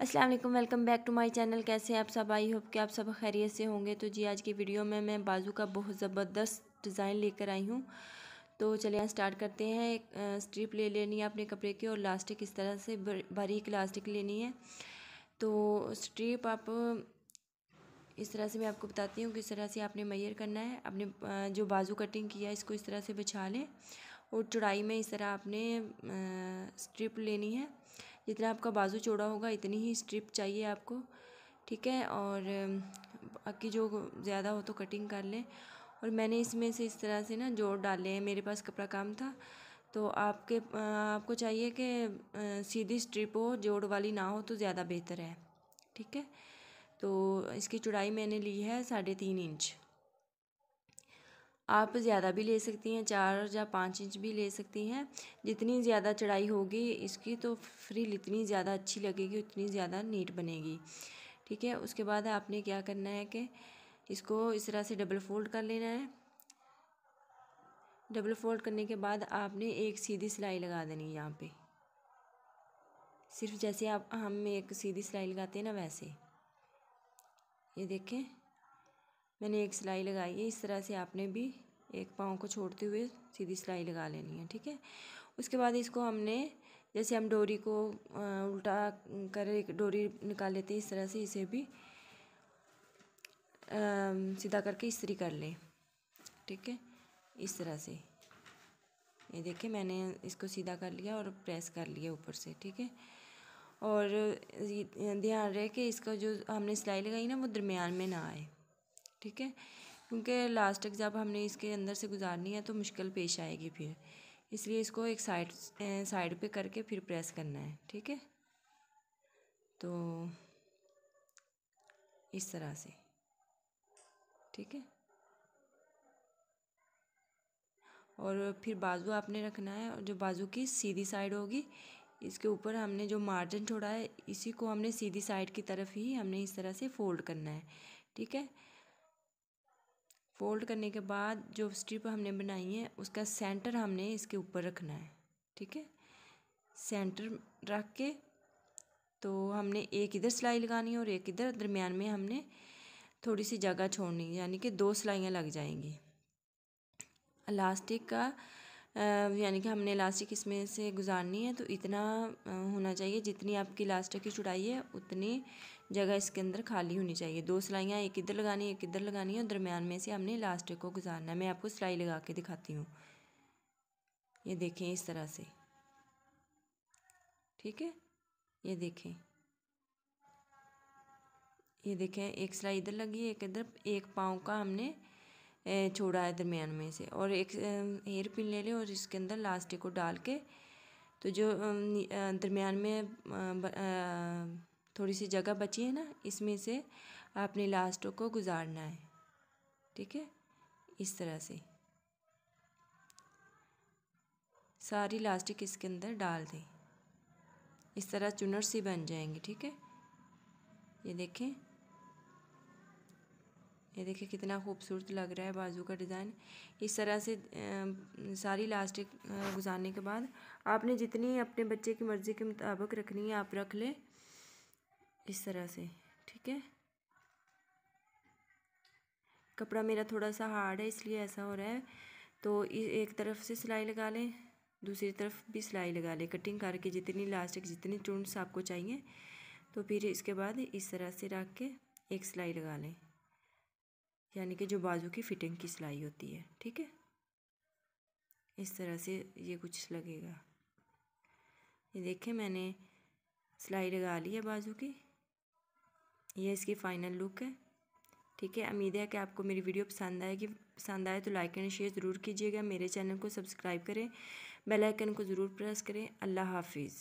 Aslam welcome back to my channel कैसे आप सब आई होप कि आप सब खैरियत से होंगे तो जी आज की वीडियो में मैं बाजू का बहुत ज़बरदस्त डिज़ाइन लेकर आई हूँ तो चलिए स्टार्ट करते हैं एक स्ट्रिप ले लेनी है अपने कपड़े की और लास्टिक इस तरह से बारीक लास्टिक लेनी है तो स्ट्रिप आप इस तरह से मैं आपको बताती हूँ किस तरह से आपने मैयर करना है अपने जो बाजू कटिंग किया है इसको इस तरह से बिछा लें और चौड़ाई में इस तरह आपने स्ट्रिप लेनी है जितना आपका बाजू चौड़ा होगा इतनी ही स्ट्रिप चाहिए आपको ठीक है और बाकी जो ज़्यादा हो तो कटिंग कर लें और मैंने इसमें से इस तरह से ना जोड़ डाले हैं मेरे पास कपड़ा काम था तो आपके आपको चाहिए कि सीधी स्ट्रिप हो जोड़ वाली ना हो तो ज़्यादा बेहतर है ठीक है तो इसकी चौड़ाई मैंने ली है साढ़े तीन इंच आप ज़्यादा भी ले सकती हैं चार या पाँच इंच भी ले सकती हैं जितनी ज़्यादा चढ़ाई होगी इसकी तो फ्रिल इतनी ज़्यादा अच्छी लगेगी उतनी ज़्यादा नीट बनेगी ठीक है उसके बाद आपने क्या करना है कि इसको इस तरह से डबल फोल्ड कर लेना है डबल फोल्ड करने के बाद आपने एक सीधी सिलाई लगा देनी है यहाँ पर सिर्फ जैसे आप हम एक सीधी सिलाई लगाते हैं ना वैसे ये देखें मैंने एक सिलाई लगाई है इस तरह से आपने भी एक पाँव को छोड़ते हुए सीधी सिलाई लगा लेनी है ठीक है उसके बाद इसको हमने जैसे हम डोरी को उल्टा कर एक डोरी निकाल लेते हैं इस तरह से इसे भी सीधा करके इस्त्री कर लें ठीक है इस तरह से ये देखिए मैंने इसको सीधा कर लिया और प्रेस कर लिया ऊपर से ठीक है और ध्यान रहे कि इसका जो हमने सिलाई लगाई ना वो दरमियान में ना आए ठीक है क्योंकि लास्ट तक जब हमने इसके अंदर से गुजारनी है तो मुश्किल पेश आएगी फिर इसलिए इसको एक साइड साइड पे करके फिर प्रेस करना है ठीक है तो इस तरह से ठीक है और फिर बाजू आपने रखना है और जो बाजू की सीधी साइड होगी इसके ऊपर हमने जो मार्जिन छोड़ा है इसी को हमने सीधी साइड की तरफ ही हमने इस तरह से फोल्ड करना है ठीक है फोल्ड करने के बाद जो स्ट्रिप हमने बनाई है उसका सेंटर हमने इसके ऊपर रखना है ठीक है सेंटर रख के तो हमने एक इधर सिलाई लगानी है और एक इधर दरमियान में हमने थोड़ी सी जगह छोड़नी यानी कि दो सिलाइयाँ लग जाएंगी इलास्टिक का यानी कि हमने इलास्टिक इसमें से गुजारनी है तो इतना होना चाहिए जितनी आपकी इलास्टिक की चुड़ाई है उतनी जगह इसके अंदर खाली होनी चाहिए दो सिलाइयाँ एक इधर लगानी एक इधर लगानी है और दरमियान में से हमने इलास्टिक को गुजारना है मैं आपको सिलाई लगा के दिखाती हूँ ये देखें इस तरह से ठीक है ये देखें ये देखें एक सिलाई इधर लगी है एक इधर एक पाँव का हमने छोड़ा है दरमियान में से और एक हेयर पिन ले लें और इसके अंदर लास्टिक को डाल के तो जो दरमियान में थोड़ी सी जगह बची है ना इसमें से आपने लास्टों को गुजारना है ठीक है इस तरह से सारी लास्टिक इसके अंदर डाल दें इस तरह चुनर सी बन जाएंगी ठीक है ये देखें ये देखिए कितना खूबसूरत लग रहा है बाजू का डिज़ाइन इस तरह से सारी लास्टिक गुजारने के बाद आपने जितनी अपने बच्चे की मर्ज़ी के मुताबिक रखनी है आप रख लें इस तरह से ठीक है कपड़ा मेरा थोड़ा सा हार्ड है इसलिए ऐसा हो रहा है तो एक तरफ से सिलाई लगा लें दूसरी तरफ भी सिलाई लगा लें कटिंग करके जितनी लास्टिक जितनी चूंट्स आपको चाहिए तो फिर इसके बाद इस तरह से रख के एक सिलाई लगा लें यानी कि जो बाजू की फिटिंग की सिलाई होती है ठीक है इस तरह से ये कुछ लगेगा ये देखें मैंने सिलाई लगा ली है बाजू की ये इसकी फ़ाइनल लुक है ठीक है उम्मीद है कि आपको मेरी वीडियो पसंद आएगी पसंद आए तो लाइक एंड शेयर ज़रूर कीजिएगा मेरे चैनल को सब्सक्राइब करें बेल आइकन को ज़रूर प्रेस करें अल्लाह हाफिज़